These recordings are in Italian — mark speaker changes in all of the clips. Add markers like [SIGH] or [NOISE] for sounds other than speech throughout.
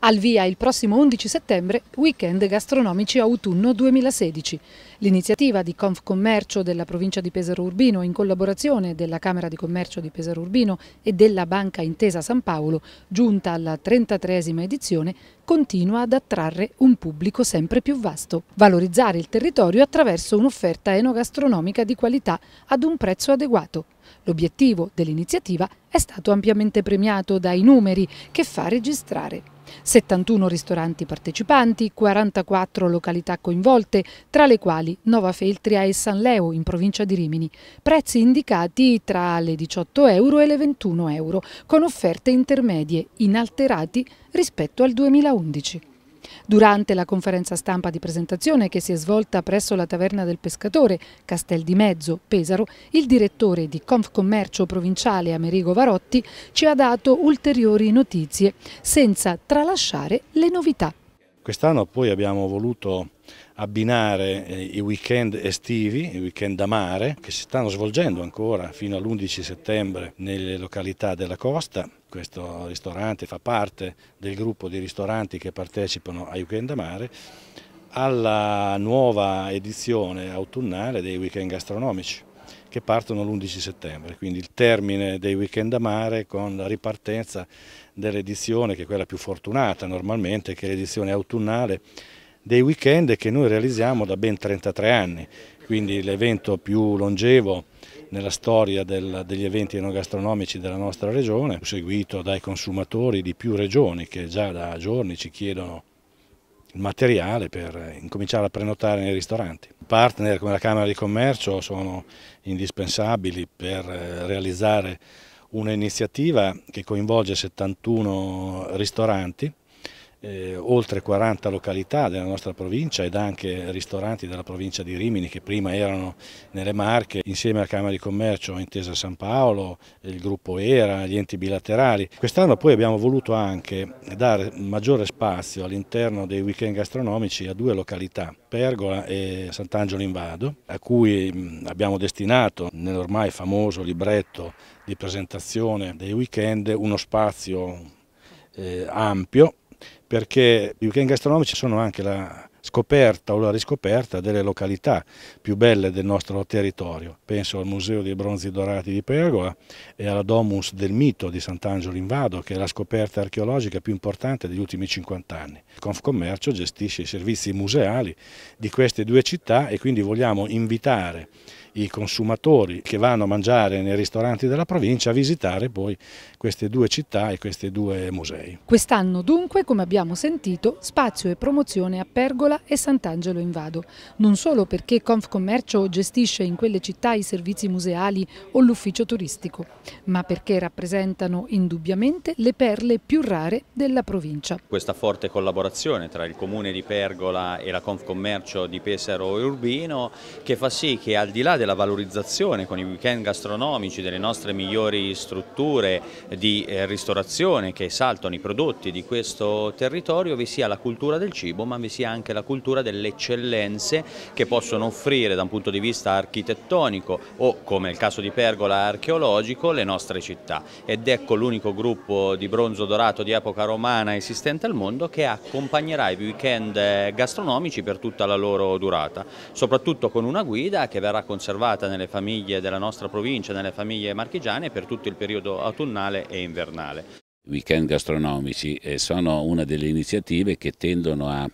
Speaker 1: Al via il prossimo 11 settembre, Weekend Gastronomici Autunno 2016. L'iniziativa di Confcommercio della provincia di Pesaro Urbino in collaborazione della Camera di Commercio di Pesaro Urbino e della Banca Intesa San Paolo, giunta alla 33 esima edizione, continua ad attrarre un pubblico sempre più vasto. Valorizzare il territorio attraverso un'offerta enogastronomica di qualità ad un prezzo adeguato L'obiettivo dell'iniziativa è stato ampiamente premiato dai numeri che fa registrare 71 ristoranti partecipanti, 44 località coinvolte, tra le quali Nova Feltria e San Leo in provincia di Rimini, prezzi indicati tra le 18 euro e le 21 euro, con offerte intermedie inalterati rispetto al 2011. Durante la conferenza stampa di presentazione che si è svolta presso la Taverna del Pescatore, Castel di Mezzo, Pesaro, il direttore di Confcommercio provinciale Amerigo Varotti ci ha dato ulteriori notizie, senza tralasciare le novità.
Speaker 2: Quest'anno poi abbiamo voluto abbinare eh, i weekend estivi, i weekend da mare, che si stanno svolgendo ancora fino all'11 settembre nelle località della costa. Questo ristorante fa parte del gruppo di ristoranti che partecipano ai weekend da mare alla nuova edizione autunnale dei weekend gastronomici che partono l'11 settembre, quindi il termine dei weekend a mare con la ripartenza dell'edizione che è quella più fortunata normalmente, che è l'edizione autunnale dei weekend che noi realizziamo da ben 33 anni, quindi l'evento più longevo nella storia del, degli eventi enogastronomici della nostra regione, seguito dai consumatori di più regioni che già da giorni ci chiedono il materiale per incominciare a prenotare nei ristoranti. Partner come la Camera di Commercio sono indispensabili per eh, realizzare un'iniziativa che coinvolge 71 ristoranti eh, oltre 40 località della nostra provincia ed anche ristoranti della provincia di Rimini che prima erano nelle Marche, insieme alla Camera di Commercio, Intesa San Paolo, il gruppo ERA, gli enti bilaterali. Quest'anno poi abbiamo voluto anche dare maggiore spazio all'interno dei weekend gastronomici a due località, Pergola e Sant'Angelo in Vado, a cui mm, abbiamo destinato nell'ormai famoso libretto di presentazione dei weekend uno spazio eh, ampio perché i weekend gastronomici sono anche la scoperta o la riscoperta delle località più belle del nostro territorio. Penso al Museo dei Bronzi Dorati di Pergola e alla Domus del Mito di Sant'Angelo in Vado, che è la scoperta archeologica più importante degli ultimi 50 anni. Il Confcommercio gestisce i servizi museali di queste due città e quindi vogliamo invitare i consumatori che vanno a mangiare nei ristoranti della provincia a visitare poi queste due città e questi due musei.
Speaker 1: Quest'anno dunque, come abbiamo sentito, spazio e promozione a Pergola Genova e Sant'Angelo in Vado. Non solo perché Confcommercio gestisce in quelle città i servizi museali o l'ufficio turistico, ma perché rappresentano indubbiamente le perle più rare della provincia.
Speaker 2: Questa forte collaborazione tra il comune di Pergola e la Confcommercio di Pesaro e Urbino che fa sì che al di là della valorizzazione con i weekend gastronomici delle nostre migliori strutture di eh, ristorazione che saltano i prodotti di questo territorio vi sia la cultura del cibo ma vi sia anche la cultura delle eccellenze che possono offrire da un punto di vista architettonico o come il caso di Pergola archeologico le nostre città ed ecco l'unico gruppo di bronzo dorato di epoca romana esistente al mondo che accompagnerà i weekend eh, gastronomici per tutta la loro durata, soprattutto con una guida che verrà conservata nelle famiglie della nostra provincia, nelle famiglie marchigiane per tutto il periodo autunnale e invernale
Speaker 3: I weekend gastronomici eh, sono una delle iniziative che tendono a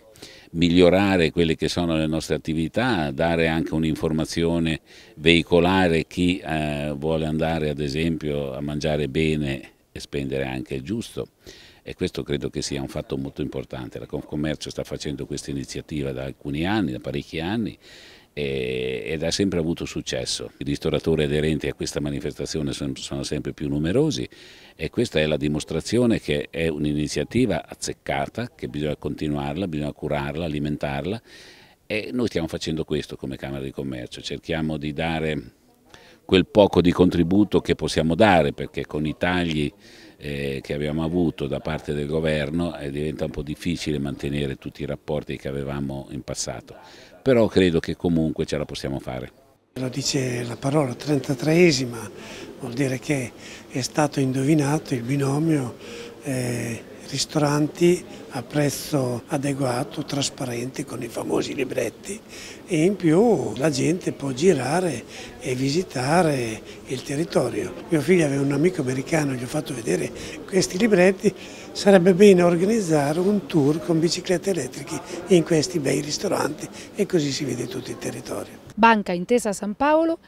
Speaker 3: migliorare quelle che sono le nostre attività, dare anche un'informazione veicolare chi eh, vuole andare ad esempio a mangiare bene e spendere anche il giusto e questo credo che sia un fatto molto importante. La Confcommercio sta facendo questa iniziativa da alcuni anni, da parecchi anni ed ha sempre avuto successo. I ristoratori aderenti a questa manifestazione sono sempre più numerosi e questa è la dimostrazione che è un'iniziativa azzeccata, che bisogna continuarla, bisogna curarla, alimentarla e noi stiamo facendo questo come Camera di Commercio, cerchiamo di dare quel poco di contributo che possiamo dare perché con i tagli eh, che abbiamo avuto da parte del governo eh, diventa un po' difficile mantenere tutti i rapporti che avevamo in passato però credo che comunque ce la possiamo fare.
Speaker 2: Lo dice la parola 33esima, vuol dire che è stato indovinato il binomio eh, ristoranti a prezzo adeguato, trasparente, con i famosi libretti e in più la gente può girare e visitare il territorio. Mio figlio aveva un amico americano, gli ho fatto vedere questi libretti, sarebbe bene organizzare un tour con biciclette elettriche in questi bei ristoranti e così si vede tutto il territorio.
Speaker 1: Banca Intesa San Paolo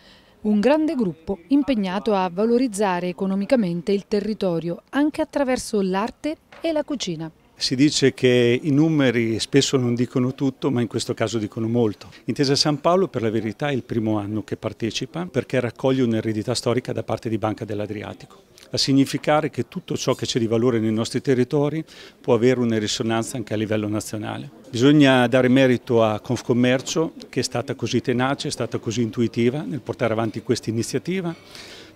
Speaker 1: un grande gruppo impegnato a valorizzare economicamente il territorio anche attraverso l'arte e la cucina.
Speaker 2: Si dice che i numeri spesso non dicono tutto, ma in questo caso dicono molto. Intesa San Paolo per la verità è il primo anno che partecipa perché raccoglie un'eredità storica da parte di Banca dell'Adriatico a significare che tutto ciò che c'è di valore nei nostri territori può avere una risonanza anche a livello nazionale. Bisogna dare merito a Confcommercio che è stata così tenace, è stata così intuitiva nel portare avanti questa iniziativa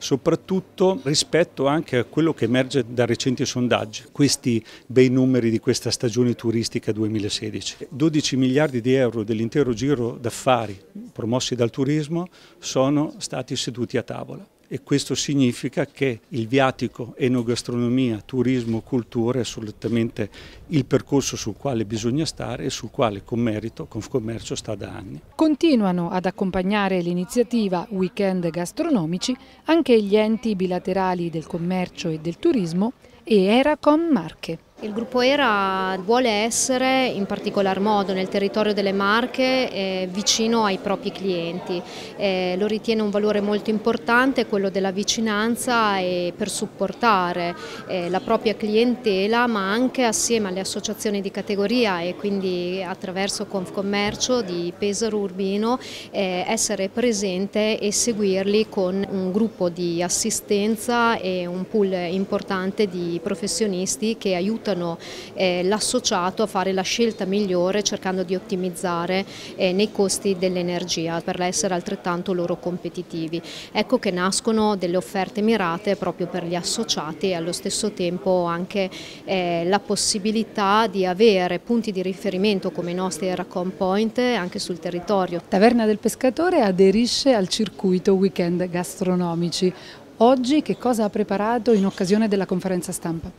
Speaker 2: soprattutto rispetto anche a quello che emerge da recenti sondaggi, questi bei numeri di questa stagione turistica 2016. 12 miliardi di euro dell'intero giro d'affari promossi dal turismo sono stati seduti a tavola e questo significa che il viatico enogastronomia, turismo, cultura è assolutamente il percorso sul quale bisogna stare e sul quale con merito Confcommercio sta da anni.
Speaker 1: Continuano ad accompagnare l'iniziativa Weekend Gastronomici anche gli enti bilaterali del commercio e del turismo e Eracom Marche. Il gruppo ERA vuole essere in particolar modo nel territorio delle Marche eh, vicino ai propri clienti, eh, lo ritiene un valore molto importante quello della vicinanza e per supportare eh, la propria clientela ma anche assieme alle associazioni di categoria e quindi attraverso Confcommercio di Pesaro Urbino eh, essere presente e seguirli con un gruppo di assistenza e un pool importante di professionisti che aiutano aiutano eh, l'associato a fare la scelta migliore cercando di ottimizzare eh, nei costi dell'energia per essere altrettanto loro competitivi. Ecco che nascono delle offerte mirate proprio per gli associati e allo stesso tempo anche eh, la possibilità di avere punti di riferimento come i nostri Eracom Point anche sul territorio. Taverna del Pescatore aderisce al circuito weekend gastronomici. Oggi che cosa ha preparato in occasione della conferenza stampa?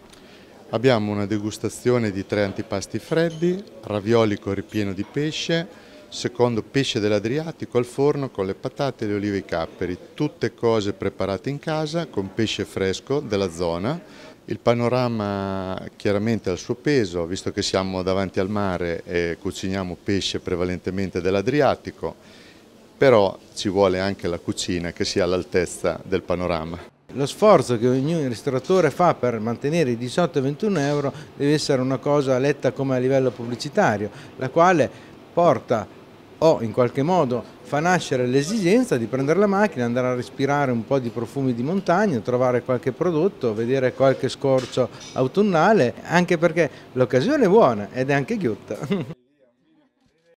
Speaker 2: Abbiamo una degustazione di tre antipasti freddi, raviolico ripieno di pesce, secondo pesce dell'Adriatico al forno con le patate, le olive e i capperi, tutte cose preparate in casa con pesce fresco della zona. Il panorama chiaramente ha il suo peso, visto che siamo davanti al mare e cuciniamo pesce prevalentemente dell'Adriatico, però ci vuole anche la cucina che sia all'altezza del panorama. Lo sforzo che ogni ristoratore fa per mantenere i 18 e 21 euro deve essere una cosa letta come a livello pubblicitario, la quale porta o in qualche modo fa nascere l'esigenza di prendere la macchina, andare a respirare un po' di profumi di montagna, trovare qualche prodotto, vedere qualche scorcio autunnale, anche perché l'occasione è buona ed è anche ghiotta. [LAUGHS]